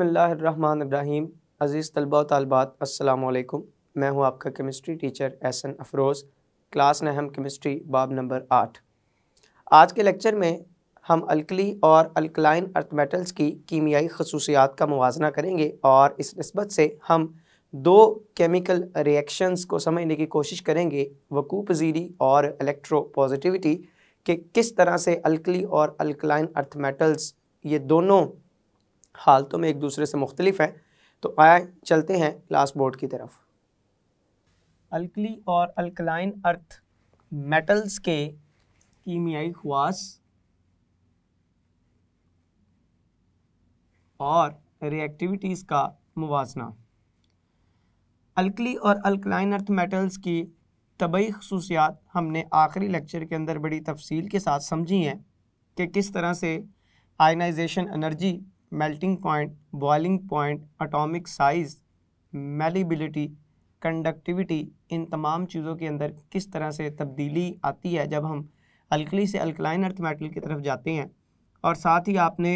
बसमीम अज़ीज़ तलबा तलबात असलकुम मैं हूँ आपका chemistry teacher Ehsan Afroz class नहम केमिस्ट्री बाब नंबर आठ आज के लेक्चर में हम अल्कली और अल्कलाइन मेटल्स की कीमियाई खसूसियात का मुजन करेंगे और इस नस्बत से हम दो केमिकल रिएक्शंस को समझने की कोशिश करेंगे वकू पजीरी और इलेक्ट्रो पॉजिटिविटी के किस तरह से अल्कली और अल्कलाइन मेटल्स ये दोनों हालतों में एक दूसरे से मुख्तलिफ है तो आए चलते हैं लास्ट बोर्ड की तरफ अल्कली और अल्कलाइन अर्थ मेटल्स के कीमियाई खवास और रिएक्टिविटीज़ का मुवजना अल्कली और अल्कलाइन अर्थ मेटल्स की तबई खसूसियात हमने आखिरी लेक्चर के अंदर बड़ी तफसील के साथ समझी हैं कि किस तरह से ionization energy melting point boiling point atomic size malleability conductivity इन तमाम चीज़ों के अंदर किस तरह से तब्दीली आती है जब हम अल्कली से अल्कलाइन अर्थ मेटल की तरफ जाते हैं और साथ ही आपने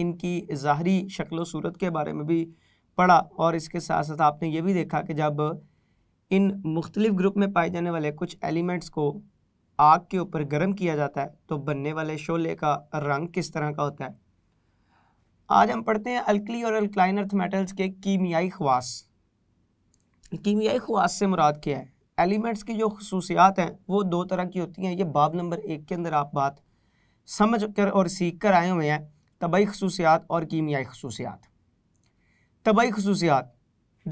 इनकी ज़ाहरी शक्ल सूरत के बारे में भी पढ़ा और इसके साथ साथ आपने ये भी देखा कि जब इन मुख्तलिफ़ ग्रुप में पाए जाने वाले कुछ एलिमेंट्स को आग के ऊपर गर्म किया जाता है तो बनने वाले शोले का रंग किस तरह का होता है आज हम पढ़ते हैं अल्कली और अल्कलाइन अर्थ मेटल्स के कीमियाई खवास कीमियाई खवास से मुराद क्या है एलिमेंट्स की जो खसूसियात हैं वो दो तरह की होती हैं ये बाब नंबर एक के अंदर आप बात समझ कर और सीख कर आए हुए हैं तबई खसूसियात और कीमियाई खसूसियात तबई खसूसियात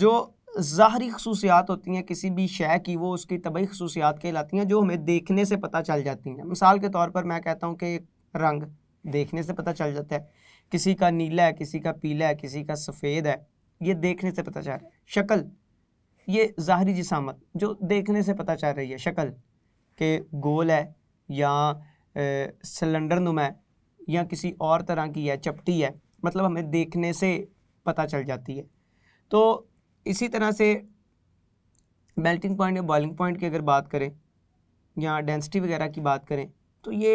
जो ज़ाहरी खसूसियात होती हैं किसी भी शय की वो उसकी तबई खसूसियात कहलाती हैं जो हमें देखने से पता चल जाती हैं मिसाल के तौर पर मैं कहता हूँ कि रंग देखने से पता चल जाता है किसी का नीला है किसी का पीला है किसी का सफ़ेद है ये देखने से पता चल रहा है शक्ल ये ज़ाहरी जिसामत जो देखने से पता चल रही है शक्ल के गोल है या सिलेंडर नुमा या किसी और तरह की है चपटी है मतलब हमें देखने से पता चल जाती है तो इसी तरह से मेल्टिंग पॉइंट या बॉइलिंग पॉइंट की अगर बात करें या डेंसिटी वगैरह की बात करें तो ये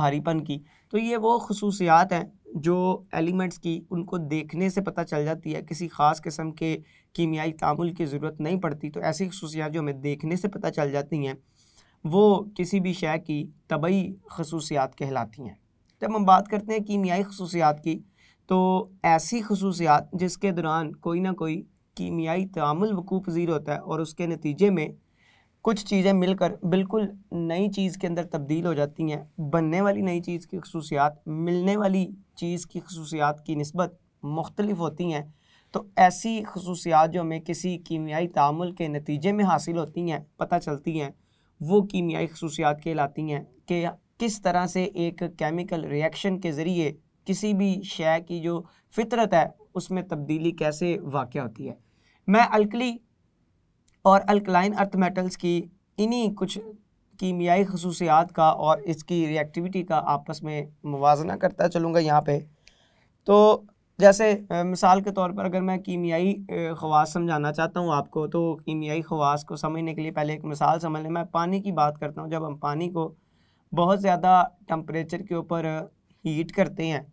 भारीपन की तो ये वो खसूसियात हैं जो एलिमेंट्स की उनको देखने से पता चल जाती है किसी ख़ास किस्म के कीमियाई तामुल की ज़रूरत नहीं पड़ती तो ऐसी खसूसियात जो हमें देखने से पता चल जाती हैं वो किसी भी शय की तबई खसूसियात कहलाती हैं जब हम बात करते हैं कीमियाई खसूसियात की तो ऐसी खसूसियात जिसके दौरान कोई ना कोई कीमियाई तामुल वकूफ़ पजीर होता है और उसके नतीजे में कुछ चीज़ें मिलकर बिल्कुल नई चीज़ के अंदर तब्दील हो जाती हैं बनने वाली नई चीज़ की खसूसियात मिलने वाली चीज़ की खसूसियात की नस्बत मुख्तलिफ होती हैं तो ऐसी खसूसियात जो हमें किसी कीमियाई तामुल के नतीजे में हासिल होती हैं पता चलती हैं वो कीमियाई खसूसियात कहलाती हैं कि किस तरह से एक केमिकल रिएक्शन के ज़रिए किसी भी शय की जो फितरत है उसमें तब्दीली कैसे वाक़ होती है मैं अलकली और अल्कलाइन अर्थ मेटल्स की इन्हीं कुछ कीमियाई खसूसियात का और इसकी रिएक्टिविटी का आपस में मुवजना करता चलूँगा यहाँ पर तो जैसे मिसाल के तौर पर अगर मैं कीमियाई खवास समझाना चाहता हूँ आपको तो कीमियाई खवास को समझने के लिए पहले एक मिसाल समझ लें मैं पानी की बात करता हूँ जब हम पानी को बहुत ज़्यादा टम्परेचर के ऊपर हीट करते हैं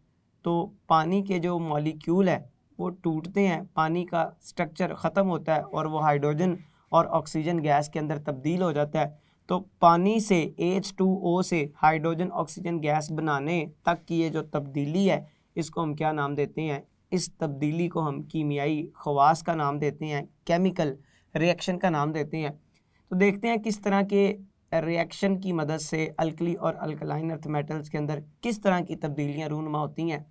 तो पानी के जो मॉलिक्यूल है वो टूटते हैं पानी का स्ट्रक्चर ख़त्म होता है और वो हाइड्रोजन और ऑक्सीजन गैस के अंदर तब्दील हो जाता है तो पानी से एच टू ओ से हाइड्रोजन ऑक्सीजन गैस बनाने तक की ये जो तब्दीली है इसको हम क्या नाम देते हैं इस तब्दीली को हम कीमियाई खवास का नाम देते हैं केमिकल रिएक्शन का नाम देते हैं तो देखते हैं किस तरह के रिएक्शन की मदद से अल्कली और अल्कलाइन अर्थ मेटल्स के अंदर किस तरह की तब्दीलियाँ रूनमा होती हैं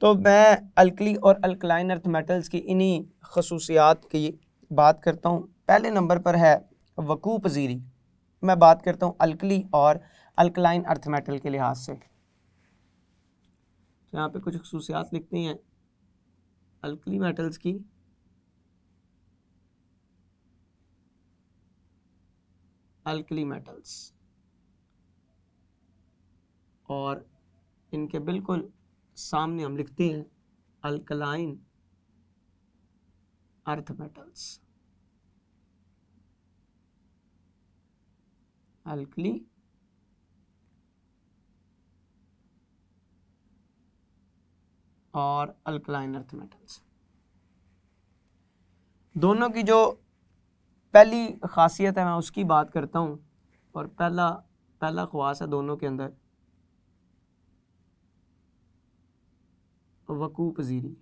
तो मैं अल्कली और अल्कलाइन अर्थ मेटल्स की इन्हीं खसूसियात की बात करता हूँ पहले नंबर पर है वकू पजीरी मैं बात करता हूँ अल्कली और अल्कलाइन अर्थमेटल के लिहाज से तो यहाँ पे कुछ खसूसियात लिखती हैं अल्कली मेटल्स की अल्कली मेटल्स और इनके बिल्कुल सामने हम लिखते हैं अल्कलाइन earth metals. Alkali और अल्कलाइन अर्थ मेटल्स दोनों की जो पहली खासियत है मैं उसकी बात करता हूँ और पहला पहला ख्वास है दोनों के अंदर वकू पजीरी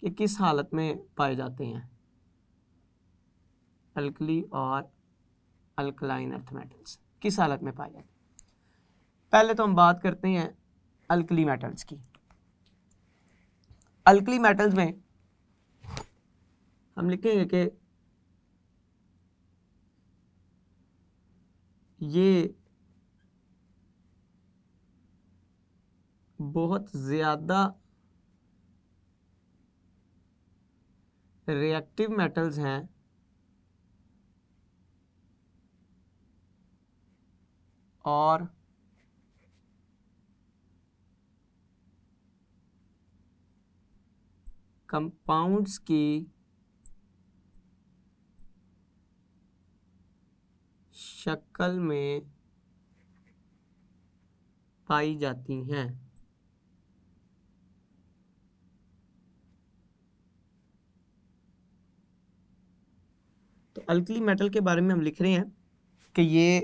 कि किस हालत में पाए जाते हैं अल्कली और अल्कलाइन अर्थ मेटल्स किस हालत में पाए जाते हैं पहले तो हम बात करते हैं अल्कली मेटल्स की अल्कली मेटल्स में हम लिखेंगे कि ये बहुत ज़्यादा रिएक्टिव मेटल्स हैं और कंपाउंड्स की शक्ल में पाई जाती हैं अल्कली मेटल के बारे में हम लिख रहे हैं कि ये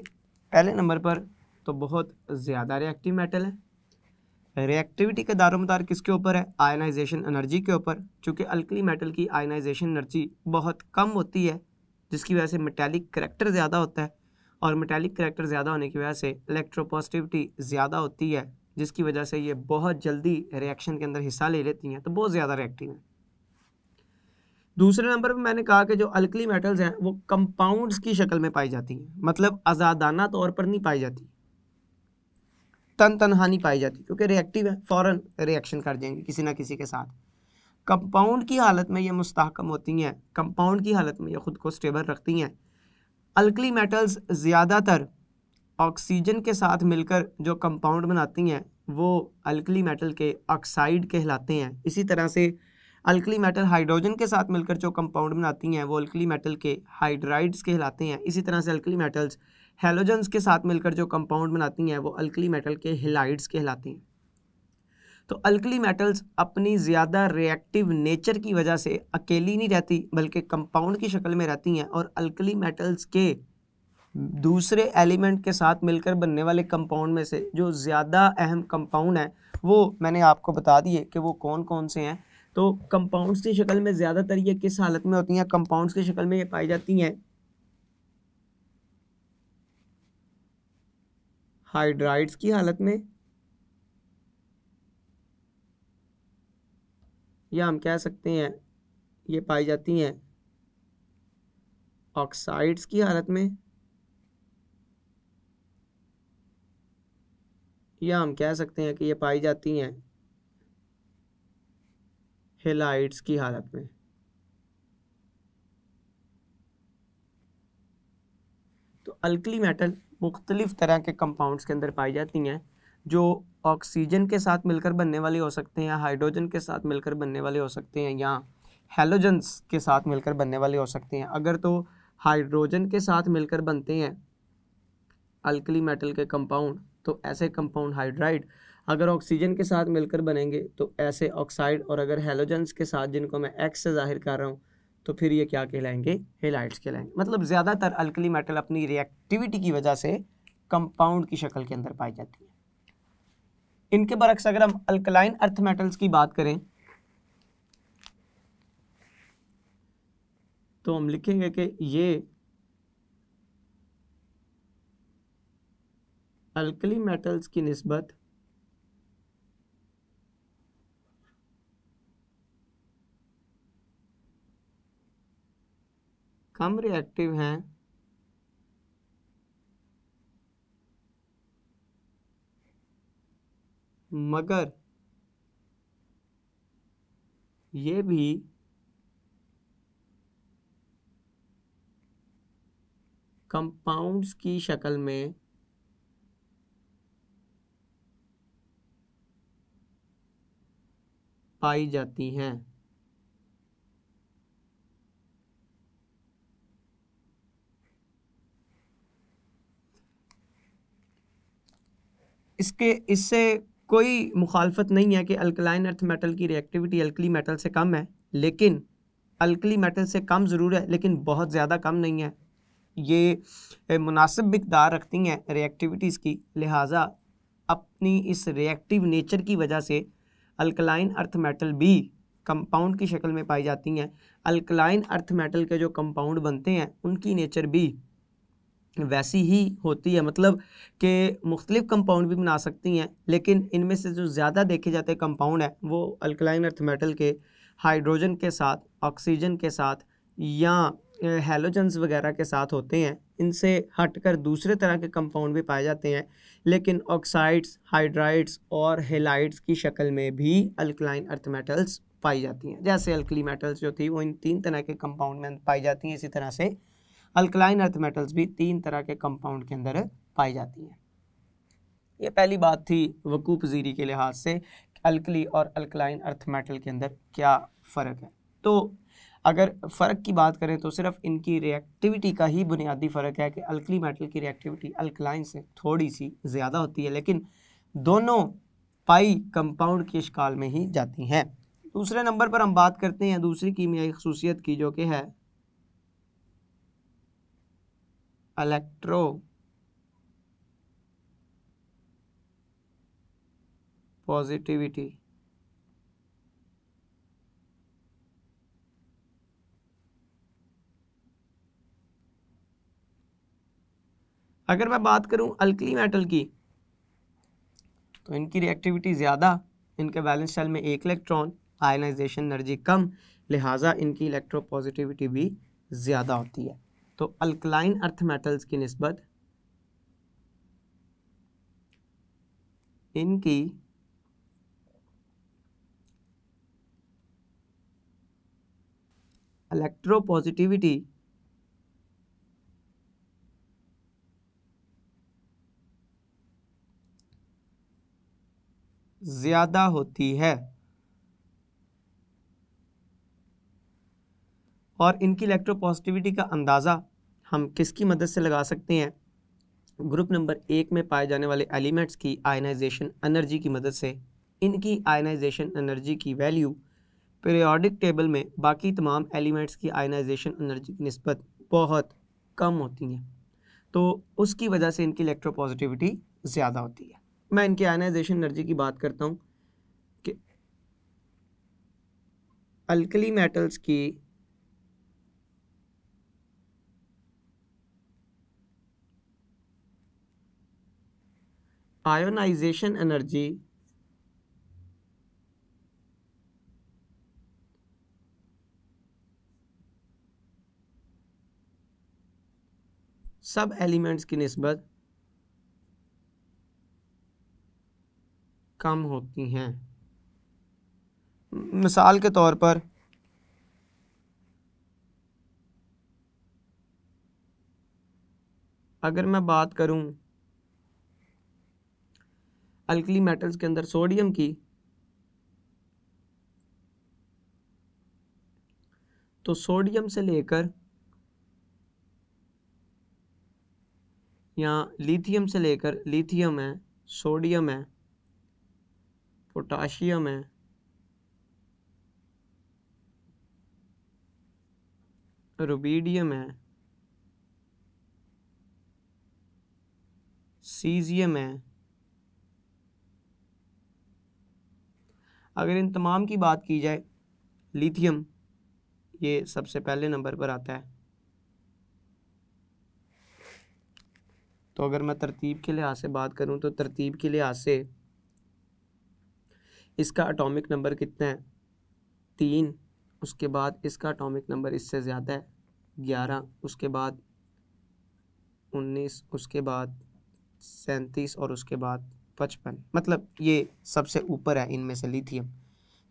पहले नंबर पर तो बहुत ज़्यादा रिएक्टिव मेटल है रिएक्टिविटी का दारोमदार किसके ऊपर है आयनाइजेशन एनर्जी के ऊपर चूँकि अल्कली मेटल की आयनाइजेशन एनर्जी बहुत कम होती है जिसकी वजह से मेटेलिक करेक्टर ज़्यादा होता है और मेटेलिक करेक्टर ज़्यादा होने की वजह से इलेक्ट्रोपॉजिटिविटी ज़्यादा होती है जिसकी वजह से ये बहुत जल्दी रिएक्शन के अंदर हिस्सा ले लेती हैं तो बहुत ज़्यादा रिएक्टिव हैं दूसरे नंबर पर मैंने कहा कि जो अल्कली मेटल्स हैं वो कंपाउंड्स की शक्ल में पाई जाती हैं मतलब आज़ादाना तौर पर नहीं पाई जाती तन तनहानी पाई जाती क्योंकि रिएक्टिव है फ़ौरन रिएक्शन कर जाएंगे किसी ना किसी के साथ कंपाउंड की हालत में ये मुस्तकम होती हैं कंपाउंड की हालत में ये ख़ुद को स्टेबल रखती हैं अल्कली मेटल्स ज़्यादातर ऑक्सीजन के साथ मिलकर जो कंपाउंड बनाती हैं वो अल्कली मेटल के ऑक्साइड कहलाते हैं इसी तरह से अल्कली मेटल हाइड्रोजन के साथ मिलकर जो कंपाउंड बनाती हैं वो अल्कली मेटल के हाइड्राइड्स कहलाते हैं इसी तरह से अल्कली मेटल्स हेलोजन्स के साथ मिलकर जो कंपाउंड बनाती हैं वो अल्कली मेटल के हिलाइड्स कहलाते हैं तो अल्कली मेटल्स अपनी ज़्यादा रिएक्टिव नेचर की वजह से अकेली नहीं रहती बल्कि कंपाउंड की शक्ल में रहती हैं और अल्कली मेटल्स के दूसरे एलिमेंट के साथ मिलकर बनने वाले कंपाउंड में से जो ज़्यादा अहम कंपाउंड हैं वो मैंने आपको बता दिए कि वो कौन कौन से हैं तो कंपाउंड्स की शक्ल में ज़्यादातर ये किस हालत में होती हैं कंपाउंड्स की शक्ल में ये पाई जाती हैं हाइड्राइड्स की हालत में या हम कह सकते हैं ये पाई जाती हैं ऑक्साइड्स की हालत में या हम कह सकते हैं कि ये पाई जाती हैं हेलाइट्स की हालत में तो अल्कली मेटल मुख्तलिफ़ तरह के कंपाउंड्स के अंदर पाई जाती हैं जो ऑक्सीजन के साथ मिलकर बनने वाले हो सकते हैं या हाइड्रोजन के साथ मिलकर बनने वाले हो सकते हैं या हेलोजन्स के साथ मिलकर बनने वाले हो सकते हैं अगर तो हाइड्रोजन के साथ मिलकर बनते हैं अल्कली मेटल के कंपाउंड तो ऐसे कंपाउंड हाइड्राइड अगर ऑक्सीजन के साथ मिलकर बनेंगे तो ऐसे ऑक्साइड और अगर हेलोजेंस के साथ जिनको मैं एक्स से जाहिर कर रहा हूँ तो फिर ये क्या कहलाएंगे हेलाइट्स कहलाएंगे मतलब ज़्यादातर अल्कली मेटल अपनी रिएक्टिविटी की वजह से कंपाउंड की शक्ल के अंदर पाई जाती है इनके बरक्स अगर हम अल्कलाइन अर्थ मेटल्स की बात करें तो हम लिखेंगे कि ये अल्कली मेटल्स की नस्बत हम रिएक्टिव हैं मगर ये भी कंपाउंड्स की शक्ल में पाई जाती हैं इसके इससे कोई मुखालफत नहीं है कि अल्कलाइन अर्थ मेटल की रिएक्टिविटी अल्कली मेटल से कम है लेकिन अल्कली मेटल से कम ज़रूर है लेकिन बहुत ज़्यादा कम नहीं है ये मुनासिब मकदार रखती हैं रिएक्टिविटीज़ की लिहाजा अपनी इस रिएक्टिव नेचर की वजह से अल्कलाइन अर्थ मेटल भी कंपाउंड की शक्ल में पाई जाती हैं अल्कलाइन अर्थ मेटल के जो कंपाउंड बनते हैं उनकी नेचर भी वैसी ही होती है मतलब कि मुख्तलिफ़ कंपाउंड भी बना सकती हैं लेकिन इनमें से जो ज़्यादा देखे जाते कंपाउंड हैं वो अल्कलाइन अर्थ मेटल के हाइड्रोजन के साथ ऑक्सीजन के साथ या हेलोजन्स वगैरह के साथ होते हैं इनसे हटकर दूसरे तरह के कंपाउंड भी पाए जाते हैं लेकिन ऑक्साइड्स हाइड्राइड्स और हेलाइड्स की शक्ल में भी अल्कलाइन अर्थ मेटल्स पाई जाती हैं जैसे अल्कली मेटल्स जो थी वो इन तीन तरह के कंपाउंड में पाई जाती हैं इसी तरह से अल्कलाइन अर्थ मेटल्स भी तीन तरह के कंपाउंड के अंदर पाई जाती हैं ये पहली बात थी वकूप पजीरी के लिहाज से अल्कली और अल्कलाइन अर्थ मेटल के अंदर क्या फ़र्क है तो अगर फ़र्क की बात करें तो सिर्फ इनकी रिएक्टिविटी का ही बुनियादी फ़र्क है कि अल्कली मेटल की रिएक्टिविटी अल्कलाइन से थोड़ी सी ज़्यादा होती है लेकिन दोनों पाई कंपाउंड के शिकाल में ही जाती हैं दूसरे नंबर पर हम बात करते हैं दूसरी कीमियाई खसूसियत की जो कि है इलेक्ट्रो पॉजिटिविटी अगर मैं बात करूं अल्कली मेटल की तो इनकी रिएक्टिविटी ज़्यादा इनके बैलेंस शेल में एक इलेक्ट्रॉन आयनाइजेशन एनर्जी कम लिहाजा इनकी इलेक्ट्रोपॉजिटिविटी भी ज़्यादा होती है तो अल्कलाइन अर्थ मेटल्स की नस्बत इनकी इलेक्ट्रोपॉजिटिविटी ज़्यादा होती है और इनकी इलेक्ट्रोपॉजिटिविटी का अंदाज़ा हम किसकी मदद से लगा सकते हैं ग्रुप नंबर एक में पाए जाने वाले एलिमेंट्स की आयनाइजेशन एनर्जी की मदद से इनकी आयनाइजेशन एनर्जी की वैल्यू पीरियोडिक टेबल में बाकी तमाम एलिमेंट्स की आयनाइजेशन एनर्जी की नस्बत बहुत कम होती हैं तो उसकी वजह से इनकी इलेक्ट्रोपॉजिटिविटी ज़्यादा होती है मैं इनकी आयनाइजेशन एनर्जी की बात करता हूँ कि अल्कली मेटल्स की आयोनाइजेशन एनर्जी सब एलिमेंट्स की नस्बत कम होती हैं मिसाल के तौर पर अगर मैं बात करूं अल्कली मेटल्स के अंदर सोडियम की तो सोडियम से लेकर यहाँ लिथियम से लेकर लिथियम है सोडियम है पोटाशियम है रुबीडियम है सीजियम है अगर इन तमाम की बात की जाए लिथियम ये सबसे पहले नंबर पर आता है तो अगर मैं तरतीब के लिहाज से बात करूं तो तरतीब के लिहाज से इसका अटोमिक नंबर कितना है तीन उसके बाद इसका अटोमिक नंबर इससे ज़्यादा है ग्यारह उसके बाद उन्नीस उसके बाद सैंतीस और उसके बाद पचपन मतलब ये सबसे ऊपर है इनमें से लिथियम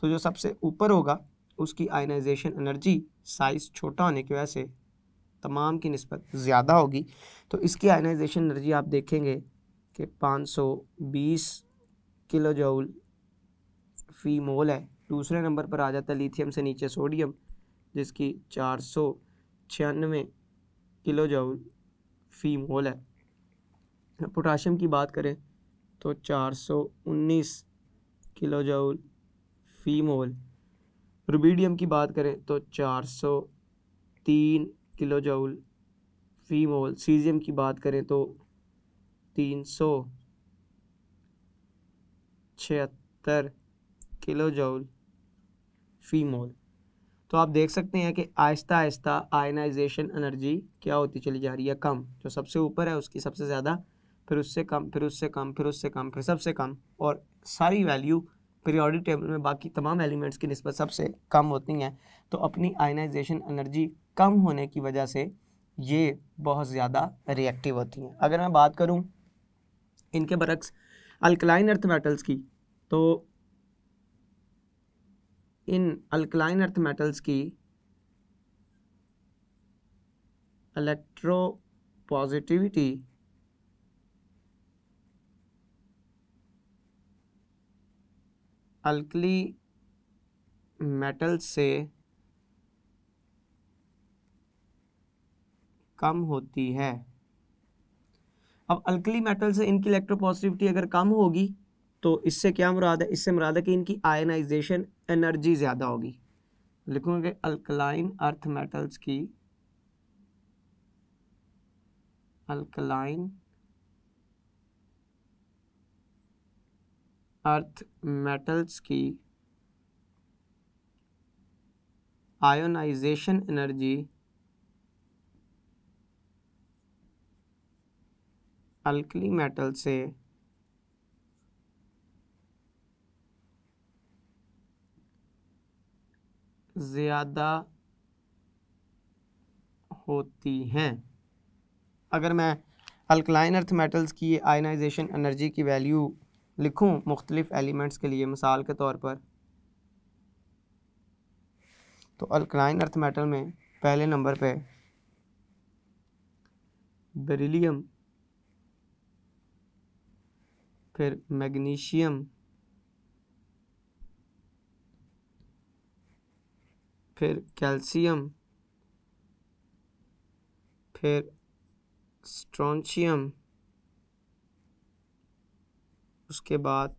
तो जो सबसे ऊपर होगा उसकी आयनाइजेशन एनर्जी साइज छोटा होने की वजह से तमाम की नस्बत ज़्यादा होगी तो इसकी आयनाइजेशन एनर्जी आप देखेंगे कि 520 किलो जूल फी मोल है दूसरे नंबर पर आ जाता है लिथियम से नीचे सोडियम जिसकी चार सौ छियानवे किलो जूल फी मोल है पोटाशियम की बात करें तो 419 किलो जाऊल फी मोल रुबीडियम की बात करें तो 403 किलो जाऊल फी मोल सीजियम की बात करें तो तीन सौ छिहत्तर किलो जाऊल फी मोल तो आप देख सकते हैं कि आहिस्ता आहिस्ता आयनाइजेशन एनर्जी क्या होती चली जा रही है कम जो सबसे ऊपर है उसकी सबसे ज़्यादा फिर उससे कम फिर उससे कम फिर उससे कम फिर सबसे कम और सारी वैल्यू पीरियोडिक टेबल में बाकी तमाम एलिमेंट्स की नस्बत सबसे कम होती हैं तो अपनी आयनाइजेशन एनर्जी कम होने की वजह से ये बहुत ज़्यादा रिएक्टिव होती हैं अगर मैं बात करूँ इनके बरक्स अल्कलाइन अर्थ मेटल्स की तो इन अल्कलाइन अर्थ मेटल्स की पॉजिटिविटी अल्कली मेटल से कम होती है अब अल्कली मेटल से इनकी इलेक्ट्रोपॉजिटिविटी अगर कम होगी तो इससे क्या मुराद है इससे मुराद है कि इनकी आयनाइजेशन एनर्जी ज़्यादा होगी लिखूंगे अल्कलाइन अर्थ मेटल्स की अल्कलाइन अर्थ मेटल्स की आयोनाइजेशन एनर्जी अल्कली मेटल से ज़्यादा होती हैं अगर मैं अल्कलाइन अर्थ मेटल्स की आयोनाइजेशन एनर्जी की वैल्यू लिखूँ मुख्तलिफ़ एलिमेंट्स के लिए मिसाल के तौर पर तो अल्कलाइन अर्थ मेटल में पहले नंबर पे बेरिलियम फिर मैग्नीशियम फिर कैल्शियम फिर स्ट्रॉन्शियम उसके बाद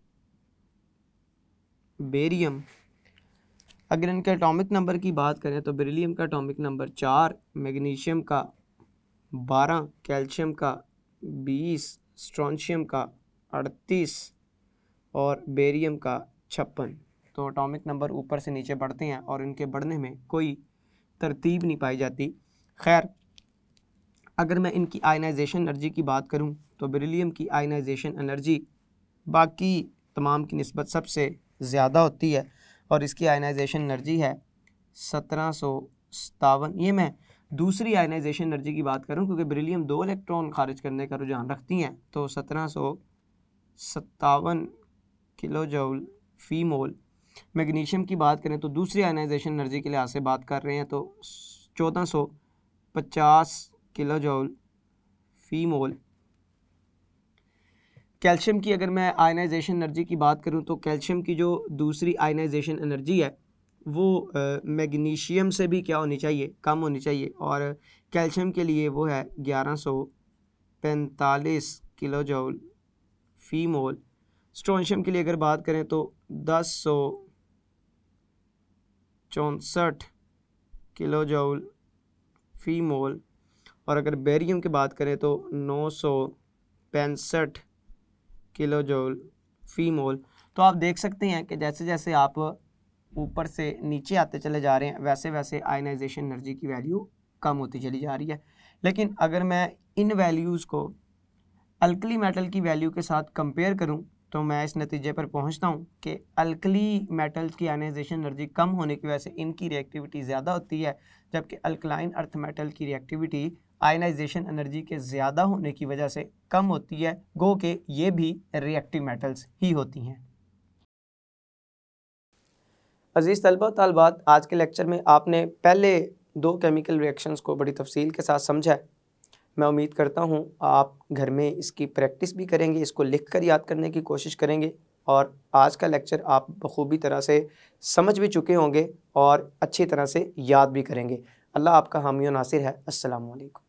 बेरियम अगर इनके एटॉमिक नंबर की बात करें तो बेरिलियम का एटॉमिक नंबर चार मैग्नीशियम का बारह कैल्शियम का बीस स्ट्रॉन्शियम का अड़तीस और बेरियम का छप्पन तो एटॉमिक नंबर ऊपर से नीचे बढ़ते हैं और इनके बढ़ने में कोई तरतीब नहीं पाई जाती खैर अगर मैं इनकी आयनाइजेशन एनर्जी की बात करूं तो बेरिलियम की आयनाइजेशन एनर्जी बाकी तमाम की नस्बत सबसे ज़्यादा होती है और इसकी आयनाइजेशन एनर्जी है सत्रह सौ सतावन ये मैं दूसरी आयनाइजेशन एनर्जी की बात करूं क्योंकि ब्रिलियम दो इलेक्ट्रॉन खारिज करने का रुझान रखती हैं तो सत्रह सौ सत्तावन किलो जूल फीमोल मैग्नीशियम की बात करें तो दूसरी आयनाइजेशन एनर्जी के लिहाज से बात कर रहे हैं तो चौदह सौ पचास किलो जूल फीमोल कैल्शियम की अगर मैं आयनाइजेशन एनर्जी की बात करूँ तो कैल्शियम की जो दूसरी आयनाइजेशन एनर्जी है वो मैग्नीशियम से भी क्या होनी चाहिए कम होनी चाहिए और कैल्शियम के लिए वो है ग्यारह सौ पैंतालीस किलो जौल फीमोल स्ट्रोनशियम के लिए अगर बात करें तो दस सौ चौंसठ किलो जौल फीमोल और अगर बेरियम की बात करें तो नौ सौ पैंसठ किलो जोल फी मोल तो आप देख सकते हैं कि जैसे जैसे आप ऊपर से नीचे आते चले जा रहे हैं वैसे वैसे आयनाइजेशन एनर्जी की वैल्यू कम होती चली जा रही है लेकिन अगर मैं इन वैल्यूज़ को अल्कली मेटल की वैल्यू के साथ कंपेयर करूं तो मैं इस नतीजे पर पहुंचता हूँ कि अल्कली मेटल्स की आयनाइजेशन एनर्जी कम होने की वजह से इनकी रिएक्टिविटी ज़्यादा होती है जबकि अल्कलाइन अर्थ मेटल की रिएक्टिविटी आयनाइजेशन एनर्जी के ज़्यादा होने की वजह से कम होती है गो के ये भी रिएक्टिव मेटल्स ही होती हैं अजीज़ तलबा तलबात आज के लेक्चर में आपने पहले दो केमिकल रिएक्शंस को बड़ी तफसील के साथ समझा है मैं उम्मीद करता हूँ आप घर में इसकी प्रैक्टिस भी करेंगे इसको लिख कर याद करने की कोशिश करेंगे और आज का लेक्चर आप बखूबी तरह से समझ भी चुके होंगे और अच्छी तरह से याद भी करेंगे अल्लाह आपका हामी नासिर है असलकम